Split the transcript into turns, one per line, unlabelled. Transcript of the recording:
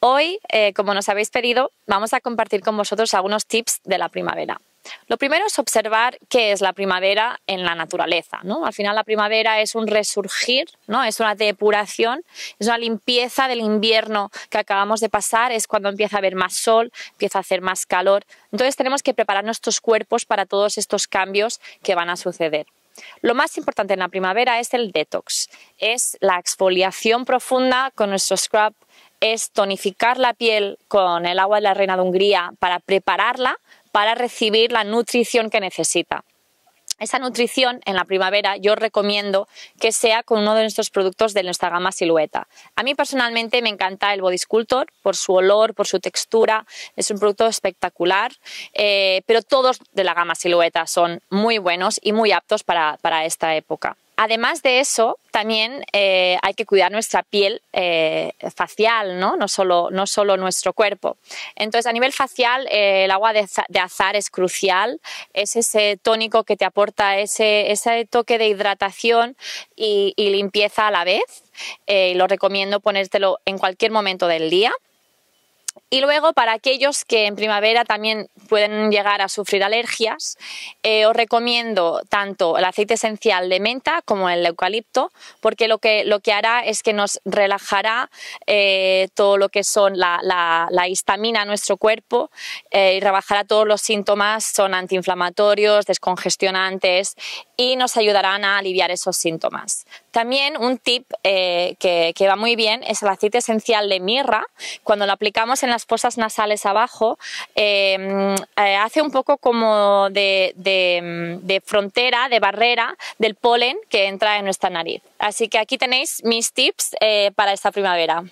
Hoy, eh, como nos habéis pedido, vamos a compartir con vosotros algunos tips de la primavera. Lo primero es observar qué es la primavera en la naturaleza. ¿no? Al final la primavera es un resurgir, ¿no? es una depuración, es una limpieza del invierno que acabamos de pasar, es cuando empieza a haber más sol, empieza a hacer más calor. Entonces tenemos que preparar nuestros cuerpos para todos estos cambios que van a suceder. Lo más importante en la primavera es el detox, es la exfoliación profunda con nuestro scrub, es tonificar la piel con el agua de la reina de Hungría para prepararla para recibir la nutrición que necesita. Esa nutrición en la primavera yo recomiendo que sea con uno de nuestros productos de nuestra gama silueta. A mí personalmente me encanta el Body Sculptor por su olor, por su textura, es un producto espectacular, eh, pero todos de la gama silueta son muy buenos y muy aptos para esta época además de eso, también eh, hay que cuidar nuestra piel eh, facial, ¿no? solo, no nuestro cuerpo. Entonces, a nivel facial, eh, el agua de, azar es crucial, es ese tónico que te aporta ese, toque de hidratación y, y, limpieza a la vez. lo recomiendo ponértelo en cualquier momento del día y luego, para aquellos que en primavera también pueden llegar a sufrir alergias, eh, os recomiendo tanto el aceite esencial de menta como el eucalipto, porque lo que, lo que hará es que nos relajará eh, todo lo que son la, histamina en nuestro cuerpo eh, y rebajará todos los síntomas, son antiinflamatorios, descongestionantes y nos ayudarán a aliviar esos síntomas. También un tip que, va muy bien es el aceite esencial de mirra. Cuando lo aplicamos en las nasales abajo, em, eh, hace un poco como de, frontera, de barrera del polen que entra en nuestra nariz. Así que aquí tenéis mis tips eh, para esta primavera.